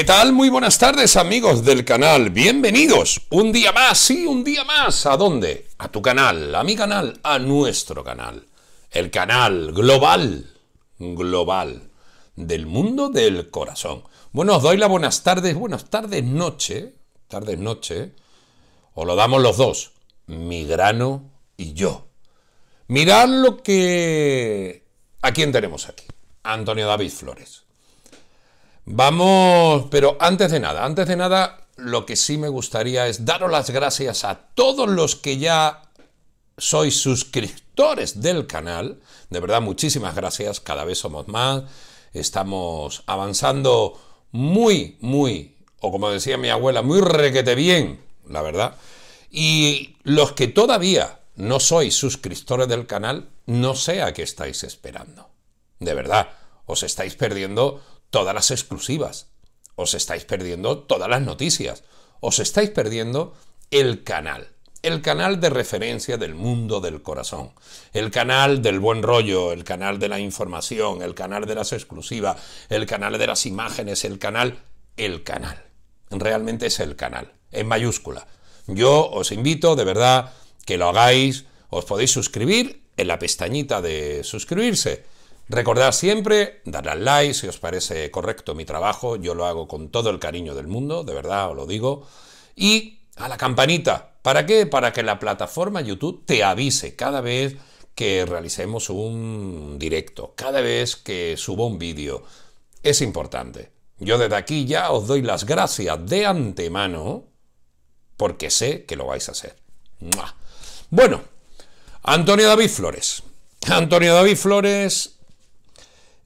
¿Qué tal? Muy buenas tardes amigos del canal. Bienvenidos un día más, sí, un día más. ¿A dónde? A tu canal, a mi canal, a nuestro canal. El canal global, global, del mundo del corazón. Bueno, os doy las buenas tardes, buenas tardes, noche, tardes, noche. Os lo damos los dos, mi grano y yo. Mirad lo que... ¿A quién tenemos aquí? Antonio David Flores Vamos, pero antes de nada, antes de nada, lo que sí me gustaría es daros las gracias a todos los que ya sois suscriptores del canal. De verdad, muchísimas gracias, cada vez somos más, estamos avanzando muy, muy, o como decía mi abuela, muy requete bien, la verdad. Y los que todavía no sois suscriptores del canal, no sé a qué estáis esperando. De verdad, os estáis perdiendo todas las exclusivas, os estáis perdiendo todas las noticias, os estáis perdiendo el canal, el canal de referencia del mundo del corazón, el canal del buen rollo, el canal de la información, el canal de las exclusivas, el canal de las imágenes, el canal, el canal. Realmente es el canal, en mayúscula. Yo os invito de verdad que lo hagáis, os podéis suscribir en la pestañita de suscribirse Recordad siempre, dar al like si os parece correcto mi trabajo, yo lo hago con todo el cariño del mundo, de verdad os lo digo, y a la campanita. ¿Para qué? Para que la plataforma YouTube te avise cada vez que realicemos un directo, cada vez que subo un vídeo. Es importante. Yo desde aquí ya os doy las gracias de antemano porque sé que lo vais a hacer. Bueno, Antonio David Flores. Antonio David Flores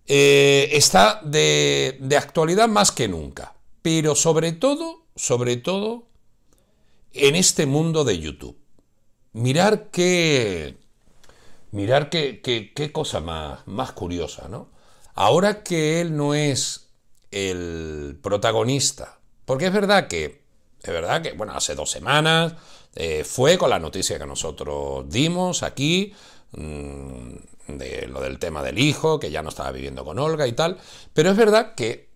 eh, está de, actualidad más que nunca. Pero sobre todo, sobre todo, en este mundo de YouTube. Mirar qué. Mirar qué, qué, cosa más, más curiosa, ¿no? Ahora que él no es el protagonista. Porque es verdad que. Es verdad que, bueno, hace dos semanas eh, fue con la noticia que nosotros dimos aquí. Mm, de lo del tema del hijo, que ya no estaba viviendo con Olga y tal, pero es verdad que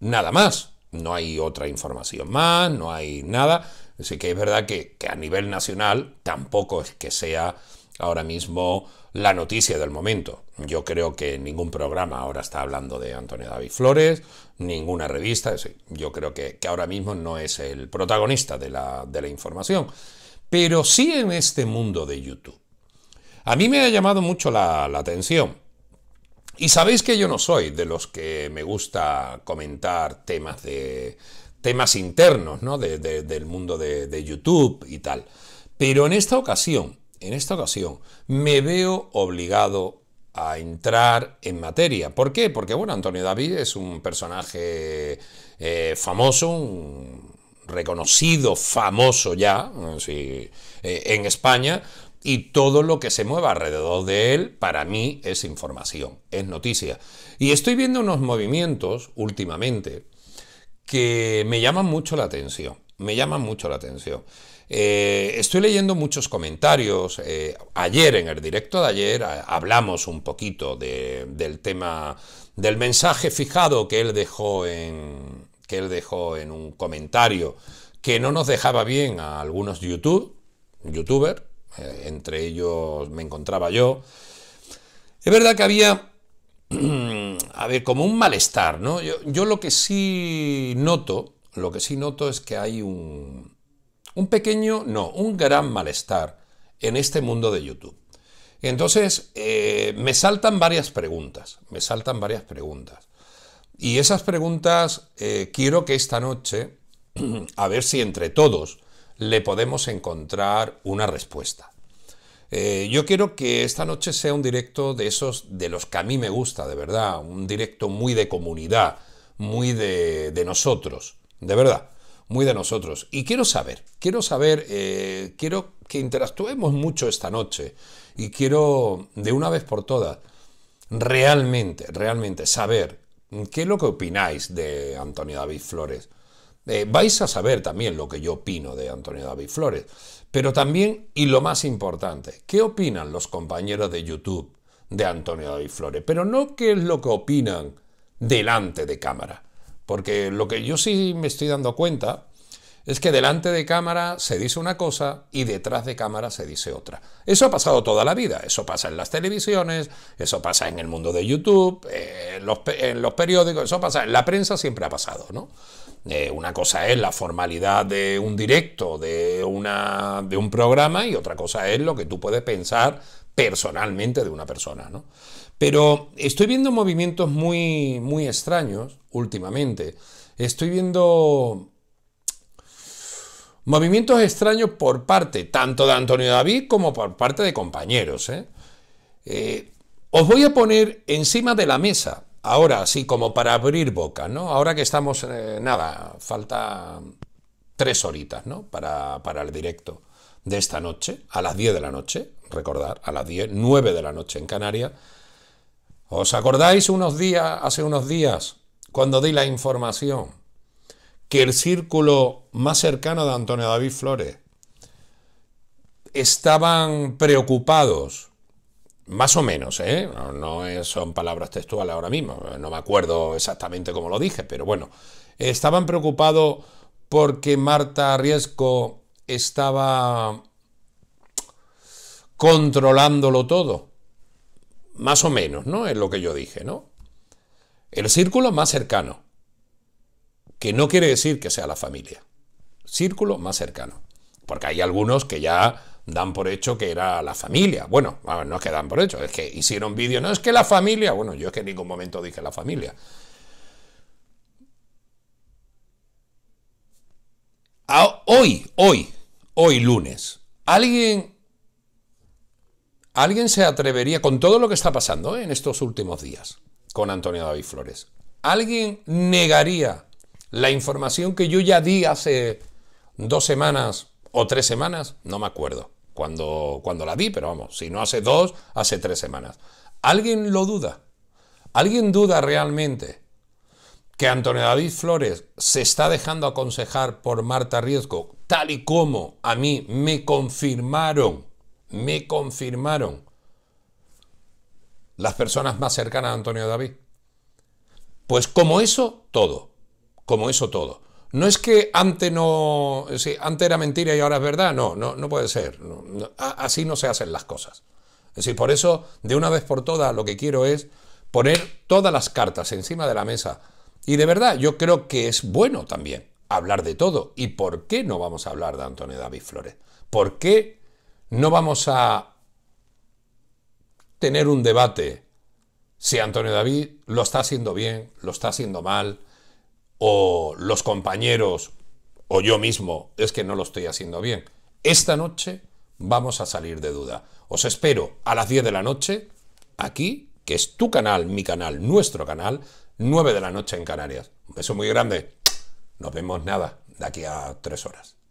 nada más, no hay otra información más, no hay nada, así que es verdad que, a nivel nacional tampoco es que sea ahora mismo la noticia del momento. Yo creo que ningún programa ahora está hablando de Antonio David Flores, ninguna revista, yo creo que, ahora mismo no es el protagonista de la, de la información, pero sí en este mundo de YouTube a mí me ha llamado mucho la, atención. Y sabéis que yo no soy de los que me gusta comentar temas de temas internos, ¿no? del mundo de, YouTube y tal. Pero en esta ocasión, en esta ocasión, me veo obligado a entrar en materia. ¿Por qué? Porque, bueno, Antonio David es un personaje eh, famoso, reconocido famoso ya eh, eh, en España, y todo lo que se mueva alrededor de él para mí es información, es noticia. Y estoy viendo unos movimientos últimamente que me llaman mucho la atención, me llaman mucho la atención. Eh, estoy leyendo muchos comentarios. Eh, ayer, en el directo de ayer, hablamos un poquito del tema, del mensaje fijado que él dejó en, que él dejó en un comentario que no nos dejaba bien a algunos YouTube, youtuber, eh, entre ellos me encontraba yo. Es verdad que había, a ver, como un malestar, ¿no? Yo, lo que sí noto, lo que sí noto es que hay un, un pequeño, no, un gran malestar en este mundo de YouTube. Entonces, eh, me saltan varias preguntas, me saltan varias preguntas. Y esas preguntas eh, quiero que esta noche, a ver si entre todos, le podemos encontrar una respuesta. Eh, yo quiero que esta noche sea un directo de esos, de los que a mí me gusta, de verdad, un directo muy de comunidad, muy de, nosotros, de verdad, muy de nosotros. Y quiero saber, quiero saber, eh, quiero que interactuemos mucho esta noche y quiero, de una vez por todas, realmente, realmente saber qué es lo que opináis de Antonio David Flores. Eh, vais a saber también lo que yo opino de Antonio David Flores, pero también, y lo más importante, ¿qué opinan los compañeros de YouTube de Antonio David Flores? Pero no qué es lo que opinan delante de cámara, porque lo que yo sí me estoy dando cuenta es que delante de cámara se dice una cosa y detrás de cámara se dice otra. Eso ha pasado toda la vida, eso pasa en las televisiones, eso pasa en el mundo de YouTube, en, los, periódicos, eso pasa, en la prensa siempre ha pasado, ¿no? Eh, una cosa es la formalidad de un directo, de, una, de un programa, y otra cosa es lo que tú puedes pensar personalmente de una persona, ¿no? Pero estoy viendo movimientos muy, muy extraños últimamente. Estoy viendo Movimientos extraños por parte tanto de Antonio David como por parte de compañeros. ¿eh? Eh, os voy a poner encima de la mesa, ahora así como para abrir boca, ¿no? Ahora que estamos, eh, nada, falta tres horitas, ¿no? Para, para el directo de esta noche, a las 10 de la noche, recordar, a las 10, 9 de la noche en Canarias. ¿Os acordáis unos días, hace unos días, cuando di la información que el círculo más cercano de Antonio David Flores estaban preocupados, más o menos, ¿eh? no, son palabras textuales ahora mismo, no me acuerdo exactamente cómo lo dije, pero bueno, estaban preocupados porque Marta Riesco estaba controlándolo todo, más o menos, ¿no? Es lo que yo dije, ¿no? El círculo más cercano que no quiere decir que sea la familia. Círculo más cercano. Porque hay algunos que ya dan por hecho que era la familia. Bueno, no es que dan por hecho, es que hicieron vídeo. No es que la familia. Bueno, yo es que en ningún momento dije la familia. hoy, hoy, hoy lunes, alguien. ¿Alguien se atrevería, con todo lo que está pasando ¿eh? en estos últimos días con Antonio David Flores, alguien negaría la información que yo ya di hace dos semanas o tres semanas, no me acuerdo cuando, cuando la di, pero vamos, si no hace dos, hace tres semanas. ¿Alguien lo duda? ¿Alguien duda realmente que Antonio David Flores se está dejando aconsejar por Marta Riesgo, tal y como a mí me confirmaron, me confirmaron las personas más cercanas a Antonio David? Pues como eso, todo como eso todo. No es que antes no, sí, antes era mentira y ahora es verdad, no, no, no puede ser. así no se hacen las cosas. Es decir, por eso, de una vez por todas, lo que quiero es poner todas las cartas encima de la mesa. Y de verdad, yo creo que es bueno también hablar de todo. ¿Y por qué no vamos a hablar de Antonio David Flores? ¿Por qué no vamos a tener un debate si Antonio David lo está haciendo bien, lo está haciendo mal? o los compañeros o yo mismo es que no lo estoy haciendo bien. Esta noche vamos a salir de duda. Os espero a las 10 de la noche aquí, que es tu canal, mi canal, nuestro canal, 9 de la noche en Canarias. Un beso muy grande. Nos vemos nada de aquí a tres horas.